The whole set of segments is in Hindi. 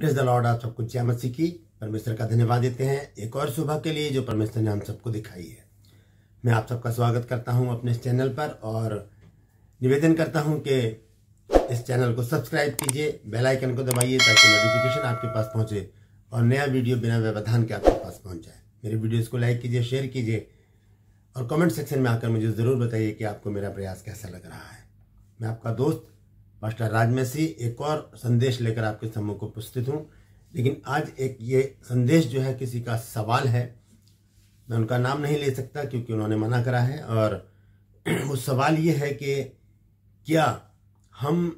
प्रेस द लॉर्ड आप सबको जय मसीह की परमेश्वर का धन्यवाद देते हैं एक और सुबह के लिए जो परमेश्वर ने हम सबको दिखाई है मैं आप सबका स्वागत करता हूं अपने इस चैनल पर और निवेदन करता हूं कि इस चैनल को सब्सक्राइब कीजिए बेल आइकन को दबाइए ताकि नोटिफिकेशन आपके पास पहुंचे और नया वीडियो बिना व्यवधान के आपके पास पहुँच जाए मेरे वीडियोज़ को लाइक कीजिए शेयर कीजिए और कॉमेंट सेक्शन में आकर मुझे ज़रूर बताइए कि आपको मेरा प्रयास कैसा लग रहा है मैं आपका दोस्त मास्टर राजमसी एक और संदेश लेकर आपके समूह को उपस्थित हूँ लेकिन आज एक ये संदेश जो है किसी का सवाल है मैं उनका नाम नहीं ले सकता क्योंकि उन्होंने मना करा है और वो सवाल ये है कि क्या हम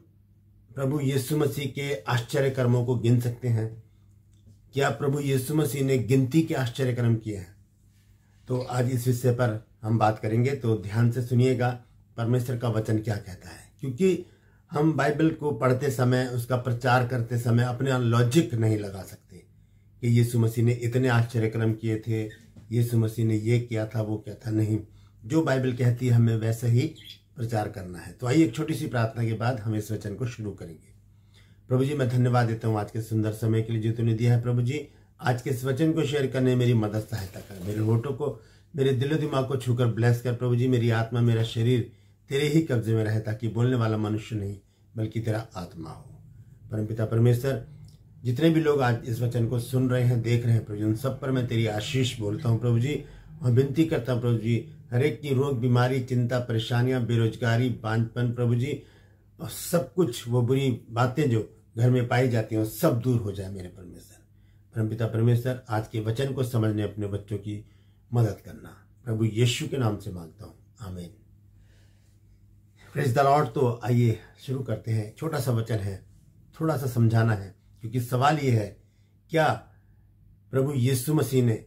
प्रभु यीशु मसीह के आश्चर्य कर्मों को गिन सकते हैं क्या प्रभु यीशु मसीह ने गिनती के आश्चर्य कर्म किए हैं तो आज इस विषय पर हम बात करेंगे तो ध्यान से सुनिएगा परमेश्वर का वचन क्या कहता है क्योंकि हम बाइबल को पढ़ते समय उसका प्रचार करते समय अपने लॉजिक नहीं लगा सकते कि यीशु मसीह ने इतने आश्चर्यक्रम किए थे यीशु मसीह ने ये किया था वो क्या था नहीं जो बाइबल कहती है हमें वैसे ही प्रचार करना है तो आइए एक छोटी सी प्रार्थना के बाद हम इस वचन को शुरू करेंगे प्रभु जी मैं धन्यवाद देता हूँ आज के सुंदर समय के लिए जो तुमने दिया है प्रभु जी आज के इस वचन को शेयर करने मेरी मदद सहायता कर मेरे होठों को मेरे दिलो दिमाग को छूकर ब्लेस कर प्रभु जी मेरी आत्मा मेरा शरीर तेरे ही कब्जे में रहे ताकि बोलने वाला मनुष्य नहीं बल्कि तेरा आत्मा हो परमपिता परमेश्वर जितने भी लोग आज इस वचन को सुन रहे हैं देख रहे हैं प्रभु उन सब पर मैं तेरी आशीष बोलता हूँ प्रभु जी और विनती करता हूँ प्रभु जी हरेक की रोग बीमारी चिंता परेशानियाँ बेरोजगारी बांझपन प्रभु जी और सब कुछ वो बुरी बातें जो घर में पाई जाती हैं सब दूर हो जाए मेरे परमेश्वर परमपिता परमेश्वर आज के वचन को समझने अपने बच्चों की मदद करना प्रभु यीशु के नाम से मांगता हूँ आमेर प्रेज द लॉर्ड तो आइए शुरू करते हैं छोटा सा वचन है थोड़ा सा समझाना है क्योंकि सवाल ये है क्या प्रभु यीशु मसीह ने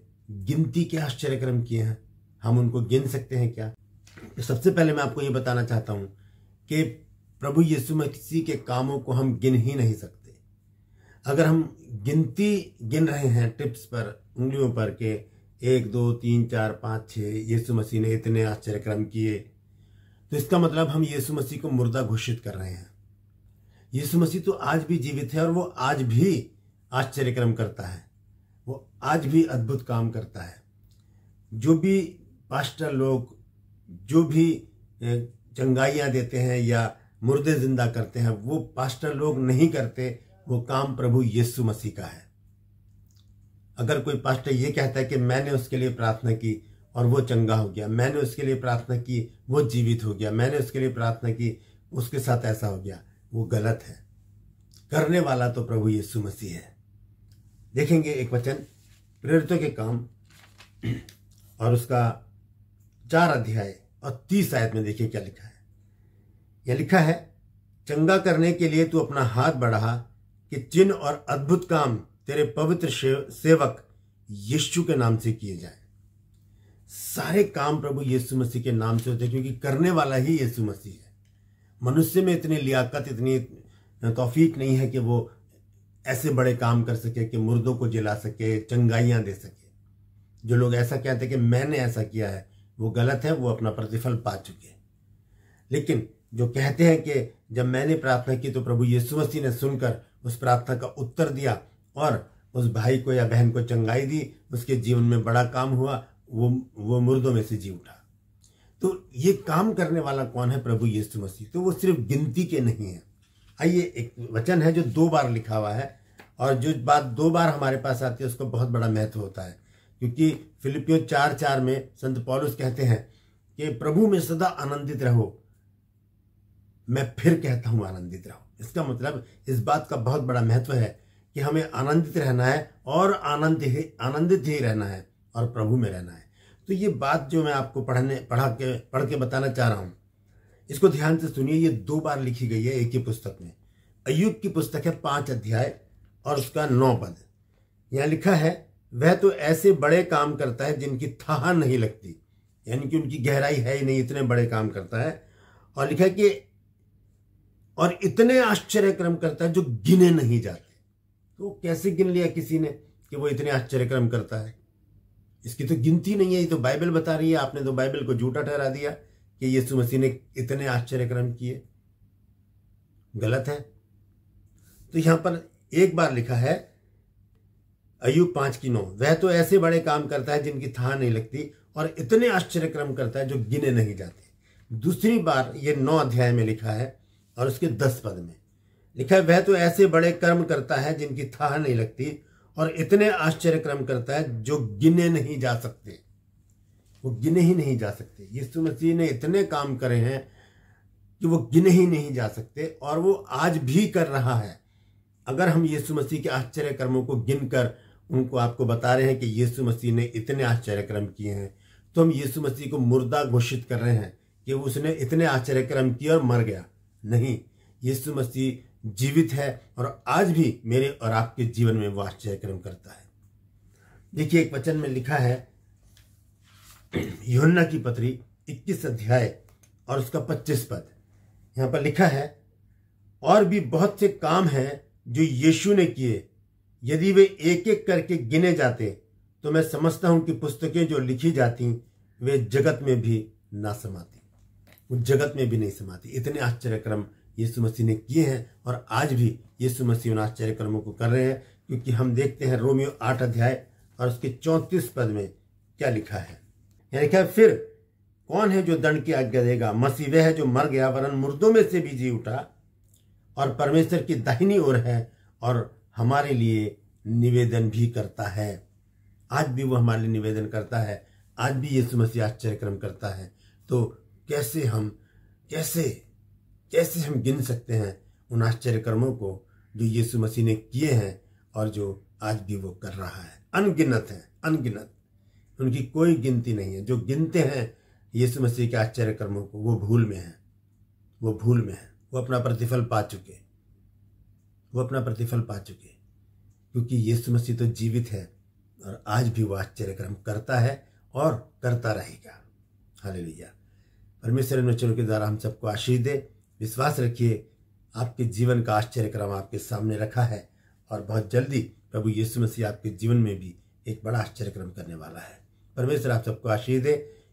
गिनती के आश्चर्यक्रम किए हैं हम उनको गिन सकते हैं क्या तो सबसे पहले मैं आपको ये बताना चाहता हूँ कि प्रभु यीशु मसीह के कामों को हम गिन ही नहीं सकते अगर हम गिनती गिन रहे हैं टिप्स पर उंगलियों पर के एक दो तीन चार पाँच छः यीशु मसीह ने इतने आश्चर्यक्रम किए तो इसका मतलब हम यीशु मसीह को मुर्दा घोषित कर रहे हैं यीशु मसीह तो आज भी जीवित है और वो आज भी आश्चर्यक्रम करता है वो आज भी अद्भुत काम करता है जो भी पास्टर लोग जो भी चंगाइयाँ देते हैं या मुर्दे जिंदा करते हैं वो पास्टर लोग नहीं करते वो काम प्रभु यीशु मसीह का है अगर कोई पास्टर ये कहता है कि मैंने उसके लिए प्रार्थना की और वो चंगा हो गया मैंने उसके लिए प्रार्थना की वो जीवित हो गया मैंने उसके लिए प्रार्थना की उसके साथ ऐसा हो गया वो गलत है करने वाला तो प्रभु यीशु मसीह है देखेंगे एक वचन प्रेरितों के काम और उसका चार अध्याय और तीस आयत में देखिए क्या लिखा है यह लिखा है चंगा करने के लिए तू अपना हाथ बढ़ा कि चिन्ह और अद्भुत काम तेरे पवित्र सेवक यीशु के नाम से किए जाए सारे काम प्रभु यीशु मसीह के नाम से होते क्योंकि करने वाला ही यीशु मसीह है मनुष्य में इतनी लियाकत इतनी तोफीक नहीं है कि वो ऐसे बड़े काम कर सके कि मुर्दों को जिला सके चंगाइयाँ दे सके जो लोग ऐसा कहते हैं कि मैंने ऐसा किया है वो गलत है वो अपना प्रतिफल पा चुके हैं लेकिन जो कहते हैं कि जब मैंने प्रार्थना की तो प्रभु यीशु मसीह ने सुनकर उस प्रार्थना का उत्तर दिया और उस भाई को या बहन को चंगाई दी उसके जीवन में बड़ा काम हुआ वो वो मुर्दों में से जी उठा तो ये काम करने वाला कौन है प्रभु यीशु मसीह तो वो सिर्फ गिनती के नहीं है आइए एक वचन है जो दो बार लिखा हुआ है और जो बात दो बार हमारे पास आती है उसका बहुत बड़ा महत्व होता है क्योंकि फिलिपियो चार चार में संत पॉलुस कहते हैं कि प्रभु में सदा आनंदित रहो मैं फिर कहता हूं आनंदित रहो इसका मतलब इस बात का बहुत बड़ा महत्व है कि हमें आनंदित रहना है और आनंद ही आनंदित ही रहना है और प्रभु में रहना है तो ये बात जो मैं आपको पढ़ने पढ़ा के पढ़ के बताना चाह रहा हूँ इसको ध्यान से सुनिए ये दो बार लिखी गई है एक ही पुस्तक में अयुब की पुस्तक है पांच अध्याय और उसका नौ पद यहाँ लिखा है वह तो ऐसे बड़े काम करता है जिनकी थाह नहीं लगती यानी कि उनकी गहराई है ही नहीं इतने बड़े काम करता है और लिखा है कि और इतने आश्चर्यक्रम करता है जो गिने नहीं जाते तो कैसे गिन लिया किसी ने कि वो इतने आश्चर्यक्रम करता है इसकी तो गिनती नहीं है ये तो बाइबल बता रही है आपने तो बाइबल को झूठा ठहरा दिया कि यीशु मसीह ने इतने आश्चर्यक्रम किए गलत है तो यहां पर एक बार लिखा है अयुब पांच की नौ वह तो ऐसे बड़े काम करता है जिनकी था नहीं लगती और इतने आश्चर्यक्रम करता है जो गिने नहीं जाते दूसरी बार ये नौ अध्याय में लिखा है और उसके दस पद में लिखा है वह तो ऐसे बड़े कर्म करता है जिनकी था नहीं लगती और इतने आश्चर्य क्रम करता है जो गिने नहीं जा सकते वो गिने ही नहीं जा सकते यीशु मसीह ने इतने काम करे हैं कि वो गिने ही नहीं जा सकते और वो आज भी कर रहा है अगर हम यीशु मसीह के आश्चर्य कर्मों को गिन कर उनको आपको बता रहे हैं कि यीशु मसीह ने इतने आश्चर्य कर्म किए हैं तो हम यीशु मसीह को मुर्दा घोषित कर रहे हैं कि उसने इतने आश्चर्य कर्म किए और मर गया नहीं यीशु मसीह जीवित है और आज भी मेरे और आपके जीवन में वह कर्म करता है देखिए एक वचन में लिखा है योन्ना की पत्री 21 अध्याय और उसका 25 पद यहाँ पर लिखा है और भी बहुत से काम हैं जो यीशु ने किए यदि वे एक एक करके गिने जाते तो मैं समझता हूं कि पुस्तकें जो लिखी जाती वे जगत में भी ना समाती वो जगत में भी नहीं समाती इतने आश्चर्यक्रम यीशु मसीह ने किए हैं और आज भी यीशु मसीह उन आश्चर्य कर्मों को कर रहे हैं क्योंकि हम देखते हैं रोमियो आठ अध्याय और उसके चौंतीस पद में क्या लिखा है यानी क्या फिर कौन है जो दंड की आज्ञा देगा मसीह वह है जो मर गया वरन मुर्दों में से भी जी उठा और परमेश्वर की दाहिनी ओर है और हमारे लिए निवेदन भी करता है आज भी वो हमारे लिए निवेदन करता है आज भी यीशु मसीह आश्चर्यक्रम करता है तो कैसे हम कैसे कैसे हम गिन सकते हैं उन आश्चर्य कर्मों को जो यीशु मसीह ने किए हैं और जो आज भी वो कर रहा है अनगिनत है अनगिनत उनकी कोई गिनती नहीं है जो गिनते हैं यीशु मसीह के आश्चर्य कर्मों को वो भूल में है वो भूल में है वो अपना प्रतिफल पा चुके वो अपना प्रतिफल पा चुके क्योंकि यीशु मसीह तो जीवित है और आज भी वो आश्चर्यक्रम करता है और करता रहेगा हालेलुया परमेश्वर इन वचनों के द्वारा हम सबको आशीष दे विश्वास रखिए आपके जीवन का आश्चर्यक्रम आपके सामने रखा है और बहुत जल्दी प्रभु यीशु मसीह आपके जीवन में भी एक बड़ा आश्चर्यक्रम करने वाला है परमेश्वर आप सबको आशीष दें